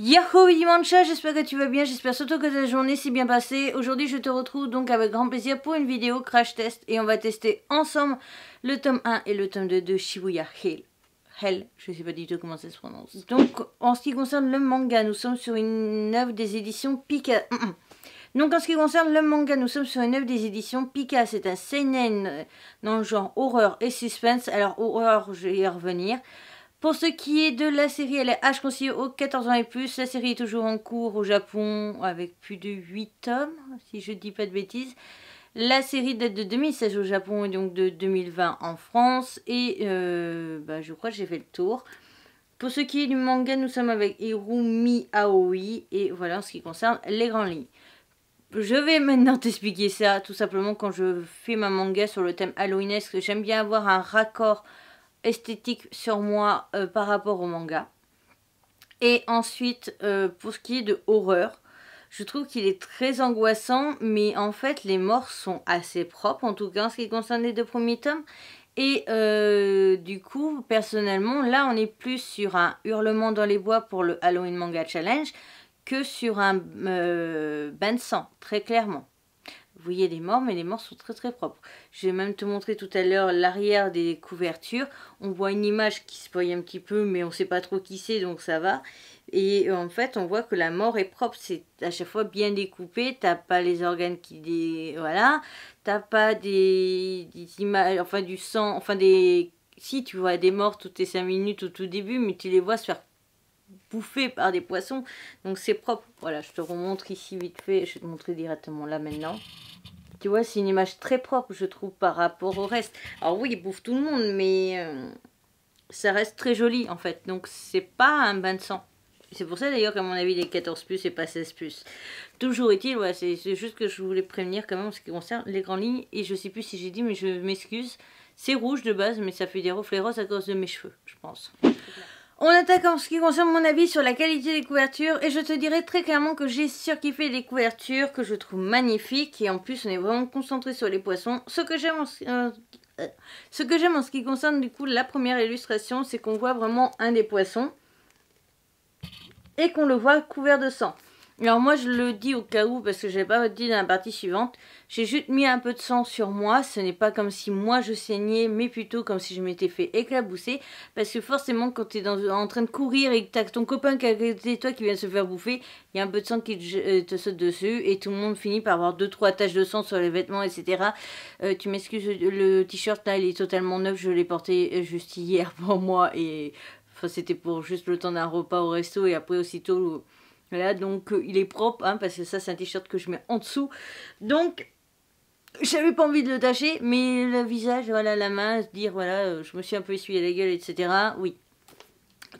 Yahoo Mancha, j'espère que tu vas bien, j'espère surtout que ta journée s'est bien passée. Aujourd'hui je te retrouve donc avec grand plaisir pour une vidéo crash test et on va tester ensemble le tome 1 et le tome 2 de Shibuya Hell. Hell, je sais pas du tout comment ça se prononce. Donc en ce qui concerne le manga, nous sommes sur une œuvre des éditions Pika. Mm, mm. Donc en ce qui concerne le manga, nous sommes sur une œuvre des éditions Pika. C'est un seinen dans le genre horreur et suspense. Alors horreur, je vais y revenir. Pour ce qui est de la série, elle est H conseillée aux 14 ans et plus. La série est toujours en cours au Japon avec plus de 8 tomes, si je ne dis pas de bêtises. La série date de 2016 au Japon et donc de 2020 en France. Et euh, bah, je crois que j'ai fait le tour. Pour ce qui est du manga, nous sommes avec Hirumi Aoi. Et voilà en ce qui concerne les grands lignes. Je vais maintenant t'expliquer ça tout simplement quand je fais ma manga sur le thème Halloween. que J'aime bien avoir un raccord esthétique sur moi euh, par rapport au manga. Et ensuite, euh, pour ce qui est de horreur, je trouve qu'il est très angoissant, mais en fait, les morts sont assez propres, en tout cas en ce qui concerne les deux premiers tomes. Et euh, du coup, personnellement, là, on est plus sur un hurlement dans les bois pour le Halloween Manga Challenge que sur un bain de sang, très clairement voyez les morts, mais les morts sont très très propres. Je vais même te montrer tout à l'heure l'arrière des couvertures. On voit une image qui se voyait un petit peu, mais on ne sait pas trop qui c'est, donc ça va. Et euh, en fait, on voit que la mort est propre. C'est à chaque fois bien découpé. T'as pas les organes qui... des Voilà. T'as pas des, images... Enfin, du sang... Enfin, des... Si, tu vois des morts toutes les 5 minutes au tout début, mais tu les vois se faire bouffé par des poissons. Donc c'est propre. Voilà, je te remontre ici vite fait. Je te montrer directement là maintenant. Tu vois, c'est une image très propre, je trouve, par rapport au reste. Alors oui, il bouffe tout le monde, mais euh, ça reste très joli, en fait. Donc c'est pas un bain de sang. C'est pour ça d'ailleurs qu'à mon avis les 14 plus et pas 16 plus. Toujours est-il, ouais c'est juste que je voulais prévenir quand même en ce qui concerne les grandes lignes. Et je sais plus si j'ai dit, mais je m'excuse. C'est rouge de base, mais ça fait des reflets roses à cause de mes cheveux, je pense. On attaque en ce qui concerne mon avis sur la qualité des couvertures et je te dirai très clairement que j'ai surkiffé les couvertures que je trouve magnifiques et en plus on est vraiment concentré sur les poissons. Ce que j'aime en, ce euh, que j'aime en ce qui concerne du coup la première illustration c'est qu'on voit vraiment un des poissons et qu'on le voit couvert de sang. Alors moi je le dis au cas où parce que je pas dit dans la partie suivante. J'ai juste mis un peu de sang sur moi. Ce n'est pas comme si moi je saignais mais plutôt comme si je m'étais fait éclabousser. Parce que forcément quand tu es en train de courir et que t'as ton copain qui est à toi qui vient se faire bouffer, il y a un peu de sang qui te, euh, saute dessus et tout le monde finit par avoir 2-3 taches de sang sur les vêtements etc. Euh, tu m'excuses le t-shirt là il est totalement neuf. Je l'ai porté euh, juste hier pour moi et enfin c'était pour juste le temps d'un repas au resto et après aussitôt voilà, donc euh, il est propre, hein, parce que ça c'est un t-shirt que je mets en dessous. Donc j'avais pas envie de le tâcher, mais le visage, voilà, la main, se dire voilà, euh, je me suis un peu essuyé la gueule, etc. Oui,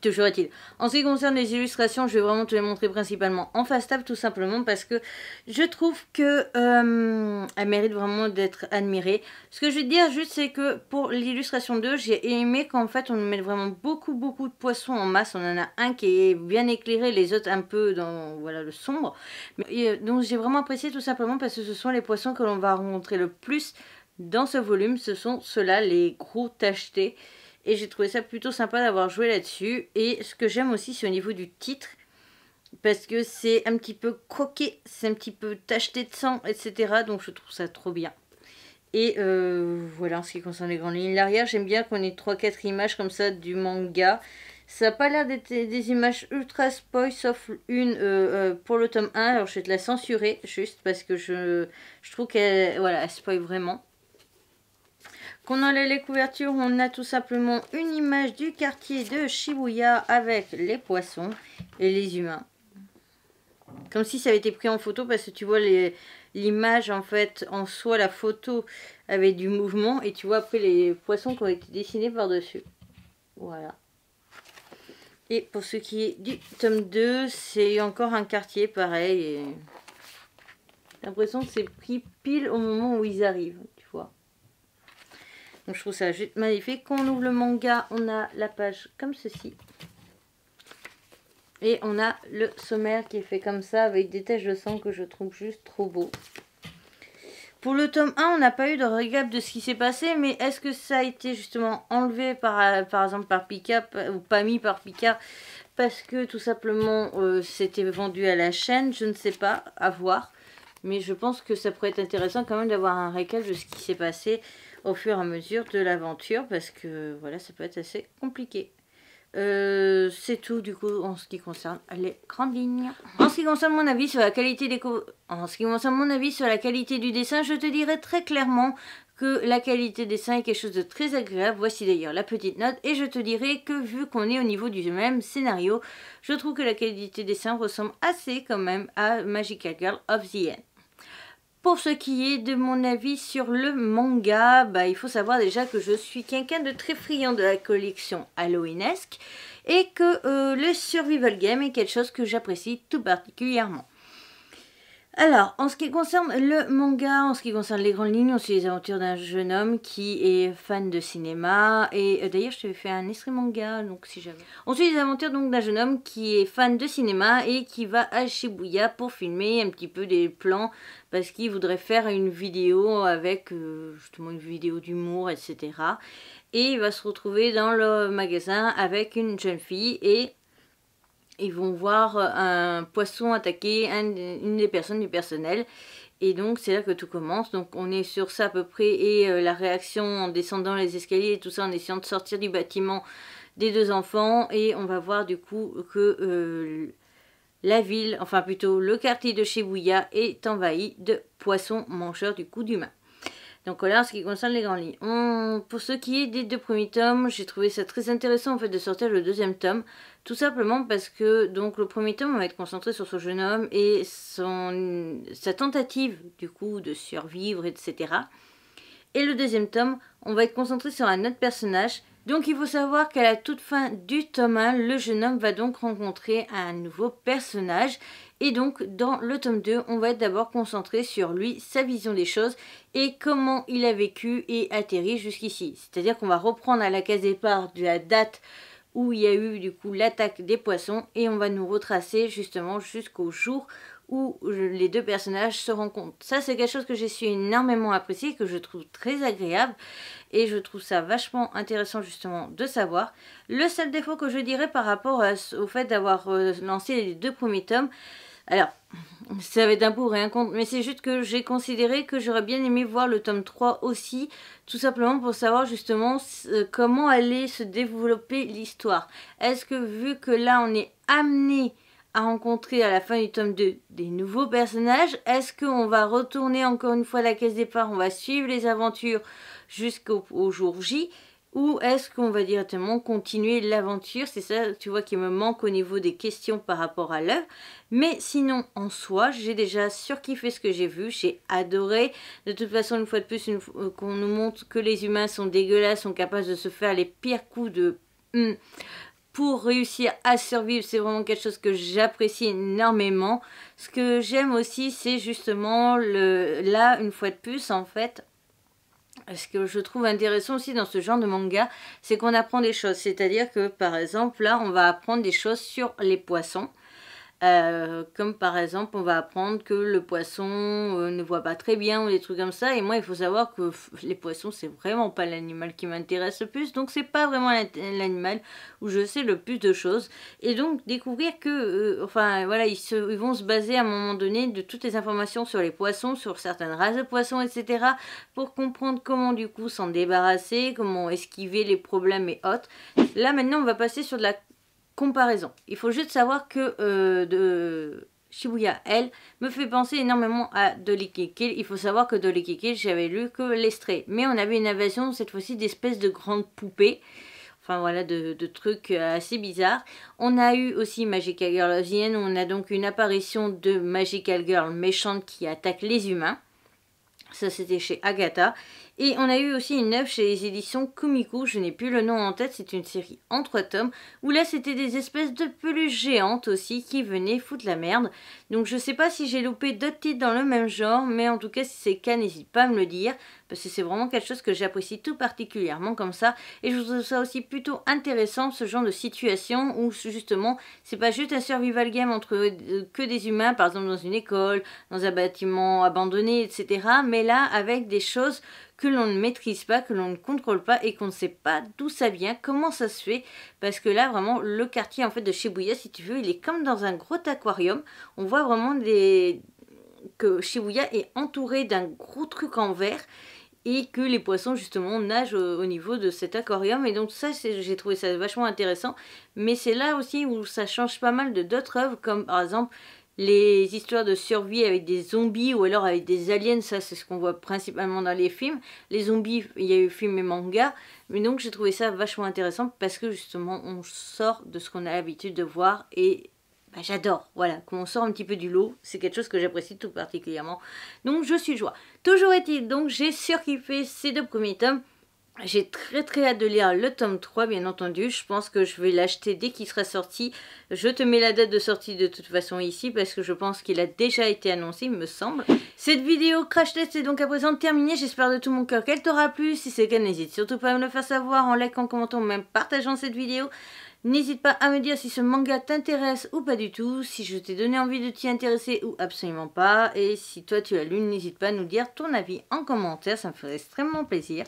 Toujours est-il. En ce qui concerne les illustrations, je vais vraiment te les montrer principalement en face table, tout simplement parce que je trouve que euh, mérite vraiment d'être admirée. Ce que je veux dire juste, c'est que pour l'illustration 2, j'ai aimé qu'en fait on mette vraiment beaucoup, beaucoup de poissons en masse. On en a un qui est bien éclairé, les autres un peu dans voilà, le sombre. Euh, donc j'ai vraiment apprécié tout simplement parce que ce sont les poissons que l'on va rencontrer le plus dans ce volume. Ce sont ceux-là, les gros tachetés. Et j'ai trouvé ça plutôt sympa d'avoir joué là-dessus. Et ce que j'aime aussi, c'est au niveau du titre. Parce que c'est un petit peu croqué, c'est un petit peu tacheté de sang, etc. Donc je trouve ça trop bien. Et euh, voilà en ce qui concerne les grandes lignes. L'arrière, j'aime bien qu'on ait 3-4 images comme ça du manga. Ça n'a pas l'air d'être des images ultra spoil, sauf une euh, euh, pour le tome 1. Alors je vais te la censurer, juste parce que je, je trouve qu'elle voilà, spoil vraiment qu'on enlève les couvertures, on a tout simplement une image du quartier de Shibuya avec les poissons et les humains. Comme si ça avait été pris en photo parce que tu vois l'image en fait en soi, la photo avait du mouvement et tu vois après les poissons qui ont été dessinés par-dessus. Voilà. Et pour ce qui est du tome 2, c'est encore un quartier pareil. J'ai l'impression que c'est pris pile au moment où ils arrivent. Donc je trouve ça juste magnifique. Quand on ouvre le manga, on a la page comme ceci. Et on a le sommaire qui est fait comme ça avec des taches de sang que je trouve juste trop beau. Pour le tome 1, on n'a pas eu de récap de ce qui s'est passé, mais est-ce que ça a été justement enlevé par, exemple par Picard ou pas mis par Picard parce que tout simplement euh, c'était vendu à la chaîne Je ne sais pas, à voir. Mais je pense que ça pourrait être intéressant quand même d'avoir un récap de ce qui s'est passé au fur et à mesure de l'aventure parce que voilà, ça peut être assez compliqué. Euh, c'est tout du coup en ce qui concerne les grandes lignes. En ce qui concerne mon avis sur la qualité en ce qui mon avis sur la qualité du dessin, je te dirais très clairement que la qualité des dessins est quelque chose de très agréable. Voici d'ailleurs la petite note et je te dirais que vu qu'on est au niveau du même scénario, je trouve que la qualité des dessins ressemble assez quand même à Magical Girl of the End. Pour ce qui est de mon avis sur le manga, bah, il faut savoir déjà que je suis quelqu'un de très friand de la collection halloweenesque et que euh, le survival game est quelque chose que j'apprécie tout particulièrement. Alors, en ce qui concerne le manga, en ce qui concerne les grandes lignes, on suit les aventures d'un jeune homme qui est fan de cinéma. Et euh, d'ailleurs, je t'avais fait un extrait manga, donc si jamais. On suit les aventures donc d'un jeune homme qui est fan de cinéma et qui va à Shibuya pour filmer un petit peu des plans parce qu'il voudrait faire une vidéo avec euh, justement une vidéo d'humour, etc. Et il va se retrouver dans le magasin avec une jeune fille et ils vont voir euh, un poisson attaquer une des personnes du personnel. Et donc c'est là que tout commence. Donc on est sur ça à peu près et euh, la réaction en descendant les escaliers et tout ça en essayant de sortir du bâtiment des deux enfants. Et on va voir du coup que euh, la ville, enfin plutôt le quartier de Shibuya est envahi de poissons mangeurs du coup d'humain. Donc voilà en ce qui concerne les grands lits. Pour ce qui est des deux premiers tomes, j'ai trouvé ça très intéressant en fait de sortir le deuxième tome. Tout simplement parce que donc le premier tome on va être concentré sur ce jeune homme et son... sa tentative du coup de survivre, etc. Et le deuxième tome, on va être concentré sur un autre personnage. Donc il faut savoir qu'à la toute fin du tome 1, le jeune homme va donc rencontrer un nouveau personnage et donc dans le tome 2, on va d'abord concentrer sur lui, sa vision des choses et comment il a vécu et atterri jusqu'ici. C'est-à-dire qu'on va reprendre à la case départ de la date où il y a eu du coup l'attaque des poissons et on va nous retracer justement jusqu'au jour où les deux personnages se rencontrent. Ça, c'est quelque chose que j'ai suis énormément apprécié que je trouve très agréable, et je trouve ça vachement intéressant justement de savoir. Le seul défaut que je dirais par rapport au fait d'avoir euh, lancé les deux premiers tomes, alors, ça va être un pour et un contre, mais c'est juste que j'ai considéré que j'aurais bien aimé voir le tome 3 aussi, tout simplement pour savoir justement euh, comment allait se développer l'histoire. Est-ce que vu que là on est amené à rencontrer à la fin du tome 2 des nouveaux personnages. Est-ce qu'on va retourner encore une fois la caisse départ On va suivre les aventures jusqu'au jour J ou est-ce qu'on va directement continuer l'aventure C'est ça, tu vois, qui me manque au niveau des questions par rapport à l'œuvre. Mais sinon, en soi, j'ai déjà surkiffé ce que j'ai vu, j'ai adoré. De toute façon, une fois de plus, euh, qu'on nous montre que les humains sont dégueulasses, sont capables de se faire les pires coups de... Hmm, pour réussir à survivre, c'est vraiment quelque chose que j'apprécie énormément. Ce que j'aime aussi, c'est justement le, là, une fois de plus, en fait, ce que je trouve intéressant aussi dans ce genre de manga, c'est qu'on apprend des choses. C'est-à-dire que, par exemple, là, on va apprendre des choses sur les poissons. Euh, comme par exemple, on va apprendre que le poisson euh, ne voit pas très bien ou des trucs comme ça. Et moi, il faut savoir que les poissons, c'est vraiment pas l'animal qui m'intéresse le plus. Donc, c'est pas vraiment l'animal où je sais le plus de choses. Et donc, découvrir que, euh, enfin, voilà, ils, vont se baser à un moment donné de toutes les informations sur les poissons, sur certaines races de poissons, etc. pour comprendre comment, du coup, s'en débarrasser, comment esquiver les problèmes et autres. Là, maintenant, on va passer sur de la comparaison. Il faut juste savoir que euh, de Shibuya, elle, me fait penser énormément à Dolly Il faut savoir que Dolly Kikil, j'avais lu que l'estrée. Mais on avait une invasion, cette fois-ci, d'espèces de grandes poupées. Enfin voilà, de, trucs euh, assez bizarres. On a eu aussi Magical Girl of on a donc une apparition de Magical Girl méchante qui attaque les humains. Ça, c'était chez Agatha. Et on a eu aussi une œuvre chez les éditions Kumiku, je n'ai plus le nom en tête, c'est une série en trois tomes, où là c'était des espèces de peluches géantes aussi qui venaient foutre la merde. Donc je sais pas si j'ai loupé d'autres titres dans le même genre, mais en tout cas si c'est le cas n'hésite pas à me le dire c'est vraiment quelque chose que j'apprécie tout particulièrement comme ça et je trouve ça aussi plutôt intéressant ce genre de situation où justement c'est pas juste un survival game entre euh, que des humains par exemple dans une école, dans un bâtiment abandonné etc mais là avec des choses que l'on ne maîtrise pas, que l'on ne contrôle pas et qu'on ne sait pas d'où ça vient, comment ça se fait. Parce que là, vraiment, le quartier en fait de Shibuya, si tu veux, il est comme dans un gros aquarium. On voit vraiment des... que Shibuya est entouré d'un gros truc en verre et que les poissons justement nagent au niveau de cet aquarium et donc ça j'ai trouvé ça vachement intéressant mais c'est là aussi où ça change pas mal de d'autres œuvres comme par exemple les histoires de survie avec des zombies ou alors avec des aliens, ça c'est ce qu'on voit principalement dans les films. Les zombies, il y a eu films et manga, mais donc j'ai trouvé ça vachement intéressant parce que justement on sort de ce qu'on a l'habitude de voir et bah, j'adore. Voilà, qu'on sort un petit peu du lot, c'est quelque chose que j'apprécie tout particulièrement. Donc je suis joie. Toujours est-il, donc j'ai surkiffé ces deux premiers tomes. J'ai très très hâte de lire le tome 3 bien entendu, je pense que je vais l'acheter dès qu'il sera sorti. Je te mets la date de sortie de toute façon ici parce que je pense qu'il a déjà été annoncé il me semble. Cette vidéo Crash Test est donc à présent terminée, j'espère de tout mon cœur qu'elle t'aura plu. Si c'est le cas n'hésite surtout pas à me le faire savoir en likant, en commentant ou même partageant cette vidéo. N'hésite pas à me dire si ce manga t'intéresse ou pas du tout, si je t'ai donné envie de t'y intéresser ou absolument pas. Et si toi tu as lu, n'hésite pas à nous dire ton avis en commentaire, ça me ferait extrêmement plaisir.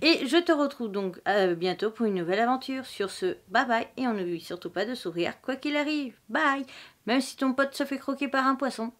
Et je te retrouve donc euh, bientôt pour une nouvelle aventure. Sur ce, bye bye et on lui surtout pas de sourire quoi qu'il arrive. Bye Même si ton pote se fait croquer par un poisson.